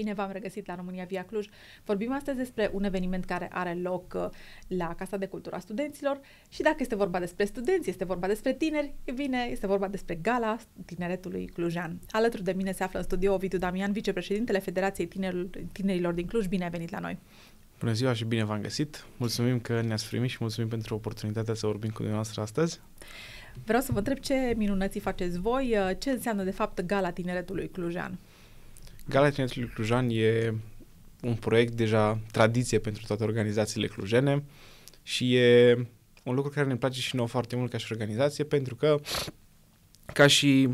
Bine v-am regăsit la România Via Cluj. Vorbim astăzi despre un eveniment care are loc uh, la Casa de Cultura Studenților și dacă este vorba despre studenți, este vorba despre tineri, e bine, este vorba despre gala tineretului clujan. Alături de mine se află în studio Ovidiu Damian, vicepreședintele Federației Tinerilor din Cluj. Bine ai venit la noi! Bună ziua și bine v-am găsit! Mulțumim că ne-ați primit și mulțumim pentru oportunitatea să vorbim cu dumneavoastră astăzi. Vreau să vă întreb ce minunății faceți voi, uh, ce înseamnă de fapt gala tineretului clujan? Galați Clujan e un proiect deja tradiție pentru toate organizațiile clujene și e un lucru care ne place și nouă foarte mult ca și organizație pentru că ca și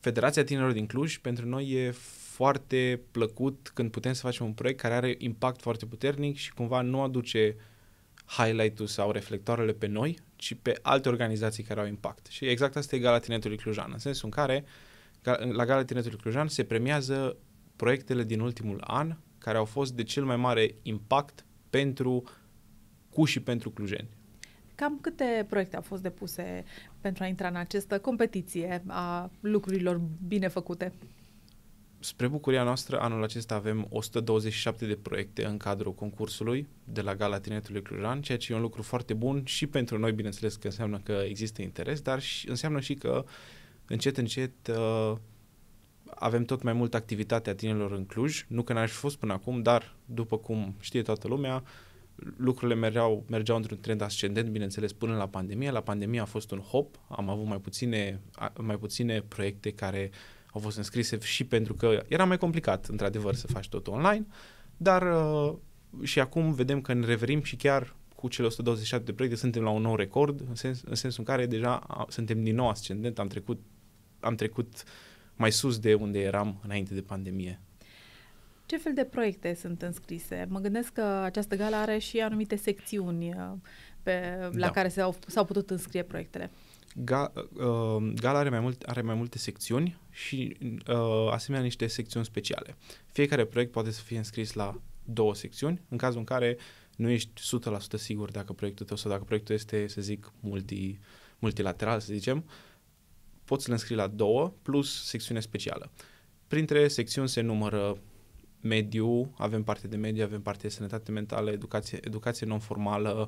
Federația Tinerilor din Cluj, pentru noi e foarte plăcut când putem să facem un proiect care are impact foarte puternic și cumva nu aduce highlight-ul sau reflectoarele pe noi, ci pe alte organizații care au impact. Și exact asta e gala tinetului clujan, în sensul în care uh, la Gala Tineretului Clujan se premiază proiectele din ultimul an care au fost de cel mai mare impact pentru cu și pentru clujeni. Cam câte proiecte au fost depuse pentru a intra în această competiție a lucrurilor bine făcute? Spre bucuria noastră, anul acesta avem 127 de proiecte în cadrul concursului de la Gala Tineretului Clujan, ceea ce e un lucru foarte bun și pentru noi, bineînțeles că înseamnă că există interes, dar și, înseamnă și că uh, încet, încet uh, avem tot mai multă activitate a tinerilor în Cluj. Nu că n-aș fi fost până acum, dar după cum știe toată lumea, lucrurile mergeau, mergeau într-un trend ascendent, bineînțeles, până la pandemie. La pandemie a fost un hop, am avut mai puține, mai puține proiecte care au fost înscrise și pentru că era mai complicat, într-adevăr, să faci tot online, dar uh, și acum vedem că ne reverim și chiar cu cele 127 de proiecte suntem la un nou record, în, sens, în sensul în care deja suntem din nou ascendent, am trecut, am trecut mai sus de unde eram înainte de pandemie. Ce fel de proiecte sunt înscrise? Mă gândesc că această gală are și anumite secțiuni uh, pe, la da. care s-au, s-au putut înscrie proiectele. Ga, uh, gala are mai, mult, are mai multe secțiuni și uh, asemenea niște secțiuni speciale. Fiecare proiect poate să fie înscris la două secțiuni, în cazul în care uh, nu ești 100% sigur dacă proiectul tău sau dacă proiectul este, să zic, multi, multilateral, să zicem, poți să l înscrii la două plus secțiune specială. Printre secțiuni se numără mediu, avem parte de mediu, avem parte de sănătate mentală, educație, educație non-formală, uh,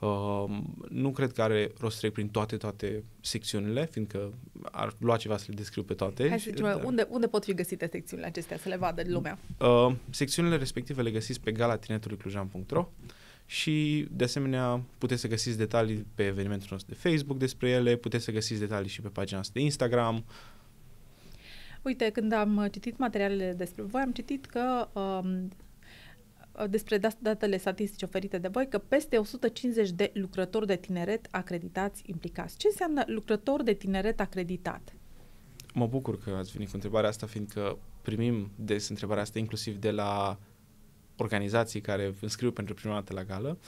Um, nu cred că are rost să trec prin toate, toate secțiunile, fiindcă ar lua ceva să le descriu pe toate. Hai să zicem, dar... unde, unde pot fi găsite secțiunile acestea, să le vadă lumea? Uh, secțiunile respective le găsiți pe galatinetului.clujan.ro și, de asemenea, puteți să găsiți detalii pe evenimentul nostru de Facebook despre ele, puteți să găsiți detalii și pe pagina noastră de Instagram, Uite, când am citit materialele despre voi, am citit că um, Uh, despre datele statistice oferite de voi că peste 150 de lucrători de tineret acreditați implicați. Ce înseamnă lucrător de tineret acreditat? Mă bucur că ați venit cu întrebarea asta, fiindcă primim des întrebarea asta inclusiv de la organizații care înscriu pentru prima dată la gală.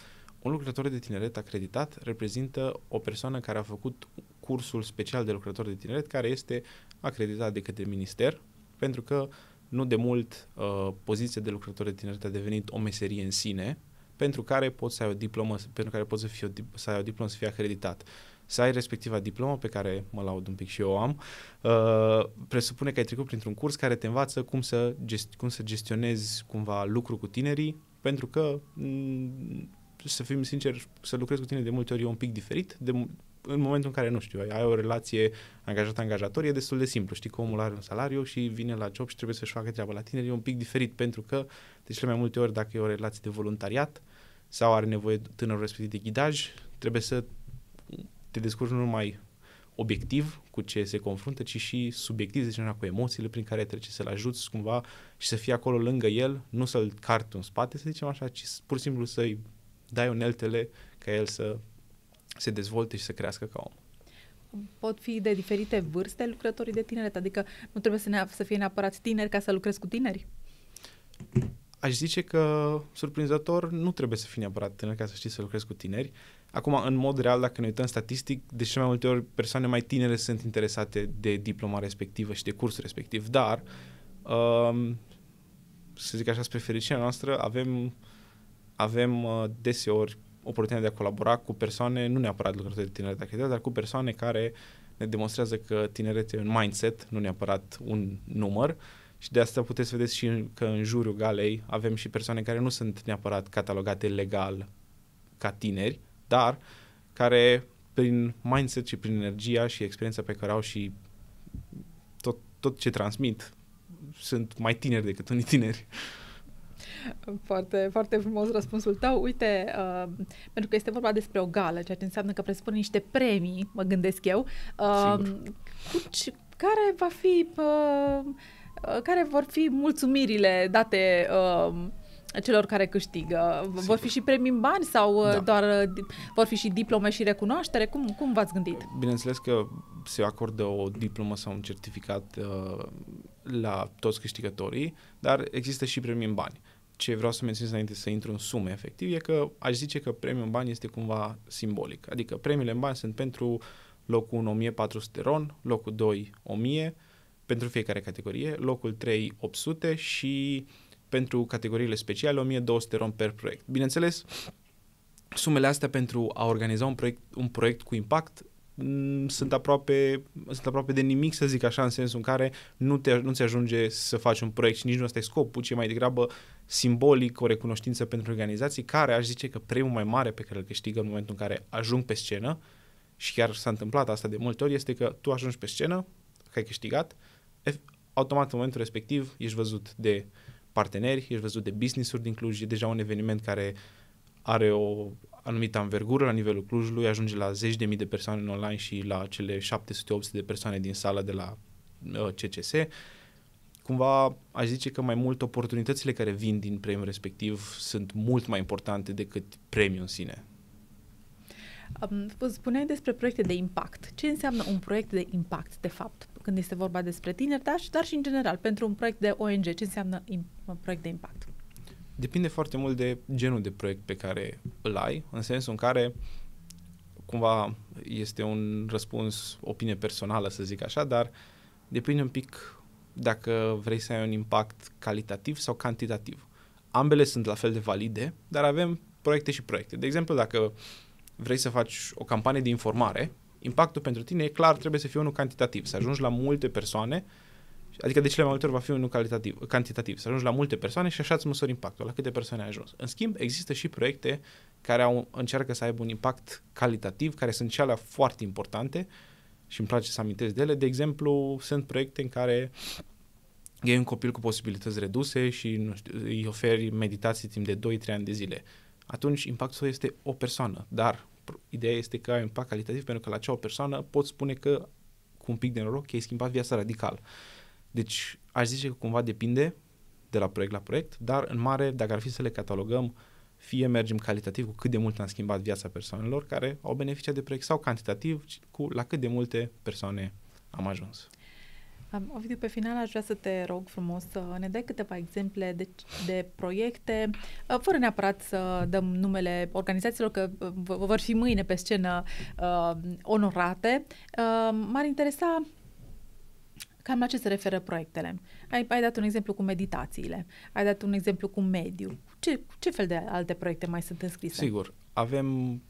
Un lucrător de tineret acreditat reprezintă o persoană care a făcut cursul special de lucrător de tineret care este acreditat de către minister pentru că uh, nu de mult, uh, poziția de lucrător de tineret a devenit o meserie în sine, pentru care poți să ai o diplomă, pentru care poți să, fii o, să ai o diplomă să fie acreditat. Să ai respectiva diplomă, pe care mă laud un pic și eu am, uh, presupune că ai trecut printr-un curs care te învață cum să, gest, cum să gestionezi cumva lucru cu tinerii, pentru că, m- mm, să fim sinceri, să lucrezi cu tine de multe ori e un pic diferit, de, în momentul în care, nu știu, ai o relație angajat-angajator, e destul de simplu. Știi că omul are un salariu și vine la job și trebuie să-și facă treaba. La tine, e un pic diferit pentru că, de cele mai multe ori, dacă e o relație de voluntariat sau are nevoie tânărul respectiv de ghidaj, trebuie să te descurci nu numai obiectiv cu ce se confruntă, ci și subiectiv, deci cu emoțiile prin care trece, să-l ajuți cumva și să fii acolo lângă el, nu să-l carti în spate, să zicem așa, ci pur și simplu să-i dai uneltele ca el să se dezvolte și să crească ca om pot fi de diferite vârste lucrătorii de tineret? Adică nu trebuie să, ne, să fie neapărat tineri ca să lucrezi cu tineri? Aș zice că, surprinzător, nu trebuie să fii neapărat tânăr ca să știi să lucrezi cu tineri. Acum, în mod real, dacă ne uităm statistic, de cele mai multe ori persoane mai tinere sunt interesate de diploma respectivă și de cursul respectiv, dar, um, să zic așa, spre fericirea noastră, avem, avem uh, deseori oportunitatea de a colabora cu persoane, nu neapărat lucrători de tineret acreditat, dar cu persoane care ne demonstrează că e un mindset, nu neapărat un număr, și de asta puteți vedeți și că în jurul galei avem și persoane care nu sunt neapărat catalogate legal ca tineri, dar care prin mindset și prin energia și experiența pe care au și tot, tot ce transmit, sunt mai tineri decât unii tineri. Foarte, foarte frumos răspunsul tău. Uite, uh, pentru că este vorba despre o gală, ceea ce înseamnă că presupune niște premii, mă gândesc eu. Uh, cu care va fi... Uh, uh, care vor fi mulțumirile date uh, celor care câștigă? Sigur. Vor fi și premii în bani sau uh, da. doar uh, vor fi și diplome și recunoaștere? Cum, cum v-ați gândit? Bineînțeles că se acordă o diplomă sau un certificat uh, la toți câștigătorii, dar există și premii în bani ce vreau să menționez înainte să intru în sume efectiv e că aș zice că premiul în bani este cumva simbolic. Adică premiile în bani sunt pentru locul 1 1400 ron, locul 2 1000 pentru fiecare categorie, locul 3 800 și pentru categoriile speciale 1200 ron per proiect. Bineînțeles, sumele astea pentru a organiza un proiect, un proiect cu impact Mm, sunt aproape, sunt aproape de nimic, să zic așa, în sensul în care nu, te, nu ți ajunge să faci un proiect și nici nu ăsta e scopul, ci mai degrabă simbolic o recunoștință pentru organizații care aș zice că premiul mai mare pe care îl câștigă în momentul în care ajung pe scenă și chiar s-a întâmplat asta de multe ori, este că tu ajungi pe scenă, că ai câștigat, automat în momentul respectiv ești văzut de parteneri, ești văzut de business-uri din Cluj, e deja un eveniment care are o anumită anvergură la nivelul Clujului, ajunge la zeci de mii de persoane în online și la cele 700-800 de persoane din sala de la uh, CCS, cumva aș zice că mai mult oportunitățile care vin din premiul respectiv sunt mult mai importante decât premiul în sine. Spuneai despre proiecte de impact. Ce înseamnă un proiect de impact, de fapt, când este vorba despre tineri, dar și, dar și în general, pentru un proiect de ONG, ce înseamnă un proiect de impact? depinde foarte mult de genul de proiect pe care îl ai, în sensul în care cumva este un răspuns opinie personală, să zic așa, dar depinde un pic dacă vrei să ai un impact calitativ sau cantitativ. Ambele sunt la fel de valide, dar avem proiecte și proiecte. De exemplu, dacă vrei să faci o campanie de informare, impactul pentru tine e clar, trebuie să fie unul cantitativ, să ajungi la multe persoane uh, Adică de cele mai multe ori va fi unul calitativ, cantitativ, să ajungi la multe persoane și așa îți măsori impactul, la câte persoane ai ajuns. În schimb, există și proiecte care au, încearcă să aibă un impact calitativ, care sunt cele foarte importante și îmi place să amintesc de ele. De exemplu, sunt proiecte în care e un copil cu posibilități reduse și nu știu, îi oferi meditații timp de 2-3 ani de zile. Atunci impactul este o persoană, dar ideea este că ai un impact calitativ pentru că la acea o persoană poți spune că cu un pic de noroc ai schimbat viața radical. Deci aș zice că cumva depinde de la proiect la proiect, dar în mare, dacă ar fi să le catalogăm, fie mergem calitativ cu cât de mult am schimbat viața persoanelor care au beneficiat de proiect sau cantitativ cu la cât de multe persoane am ajuns. Ovidiu, pe final aș vrea să te rog frumos să ne dai câteva exemple de, de proiecte, ă, fără neapărat să dăm numele organizațiilor, că ă, vor fi mâine pe scenă uh, onorate. Uh, m-ar interesa Cam la ce se referă proiectele? Ai, ai dat un exemplu cu meditațiile, ai dat un exemplu cu mediu. Ce, ce fel de alte proiecte mai sunt înscrise? Sigur, avem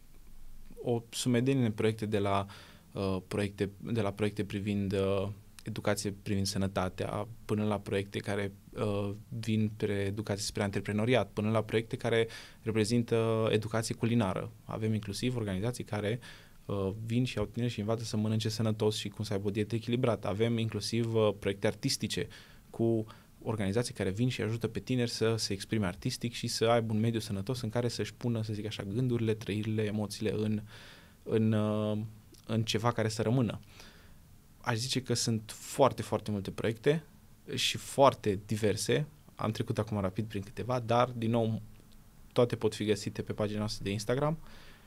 o sumedenie de proiecte de la, uh, proiecte, de la proiecte privind uh, educație privind sănătatea, până la proiecte care uh, vin pre educație spre antreprenoriat, până la proiecte care reprezintă educație culinară. Avem inclusiv organizații care uh, Uh, vin și au tineri și învață să mănânce sănătos și cum să aibă o dietă echilibrată. Avem inclusiv uh, proiecte artistice cu organizații care vin și ajută pe tineri să se exprime artistic și să aibă un mediu sănătos în care să-și pună, să zic așa, gândurile, trăirile, emoțiile în, în, uh, în ceva care să rămână. Aș zice că sunt foarte, foarte multe proiecte și foarte diverse. Am trecut acum rapid prin câteva, dar, din nou, toate pot fi găsite pe pagina noastră de Instagram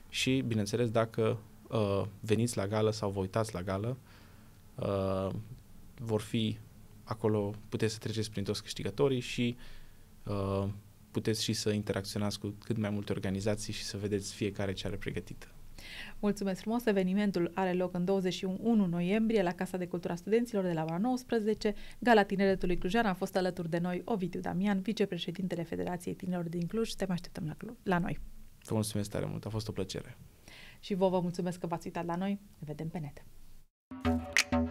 și, bineînțeles, dacă uh, veniți la gală sau vă uitați la gală, uh, vor fi acolo, puteți să treceți prin toți câștigătorii și uh, puteți și să interacționați cu cât mai multe organizații și să vedeți fiecare ce are pregătită. Mulțumesc frumos! Evenimentul are loc în 21 noiembrie la Casa de Cultura Studenților de la ora 19. Gala Tineretului Clujan a fost alături de noi Ovidiu Damian, vicepreședintele Federației Tinerilor din Cluj. Te mai așteptăm la, la noi! Vă mulțumesc tare mult! A fost o plăcere! și vă vă mulțumesc că v-ați uitat la noi. Ne vedem pe net! thank you